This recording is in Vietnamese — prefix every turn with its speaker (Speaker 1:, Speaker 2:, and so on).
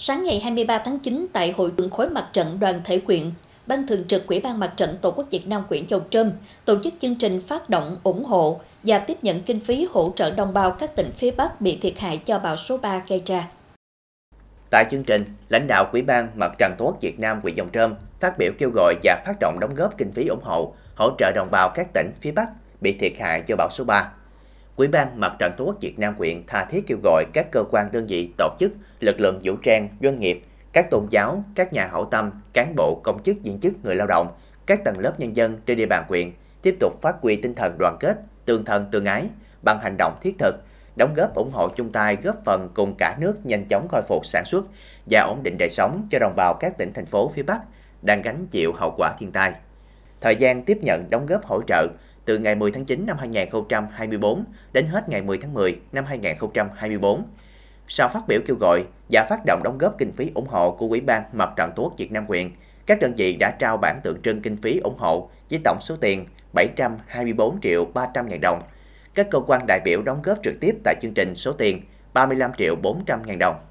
Speaker 1: Sáng ngày 23 tháng 9 tại Hội trường khối mặt trận đoàn thể quyện, Ban Thường trực Quỹ ban Mặt trận Tổ quốc Việt Nam quyện Châu Trâm tổ chức chương trình phát động ủng hộ và tiếp nhận kinh phí hỗ trợ đồng bào các tỉnh phía Bắc bị thiệt hại do bão số 3 gây ra.
Speaker 2: Tại chương trình, lãnh đạo Quỹ ban Mặt trận Tổ quốc Việt Nam quyện Dòng Trơm phát biểu kêu gọi và phát động đóng góp kinh phí ủng hộ, hỗ trợ đồng bào các tỉnh phía Bắc bị thiệt hại do bão số 3 Ủy ban Mặt trận Tổ quốc Việt Nam huyện tha thiết kêu gọi các cơ quan đơn vị, tổ chức, lực lượng vũ trang, doanh nghiệp, các tôn giáo, các nhà hảo tâm, cán bộ, công chức, viên chức, người lao động, các tầng lớp nhân dân trên địa bàn huyện tiếp tục phát huy tinh thần đoàn kết, tương thân tương ái bằng hành động thiết thực, đóng góp ủng hộ chung tay góp phần cùng cả nước nhanh chóng khôi phục sản xuất và ổn định đời sống cho đồng bào các tỉnh thành phố phía Bắc đang gánh chịu hậu quả thiên tai. Thời gian tiếp nhận đóng góp hỗ trợ từ ngày 10 tháng 9 năm 2024 đến hết ngày 10 tháng 10 năm 2024. Sau phát biểu kêu gọi và phát động đóng góp kinh phí ủng hộ của Ủy ban Mặt trận Tổ quốc Việt Nam quyền, các đơn vị đã trao bản tượng trưng kinh phí ủng hộ với tổng số tiền 724 triệu 300 ngàn đồng. Các cơ quan đại biểu đóng góp trực tiếp tại chương trình số tiền 35 triệu 400 ngàn đồng.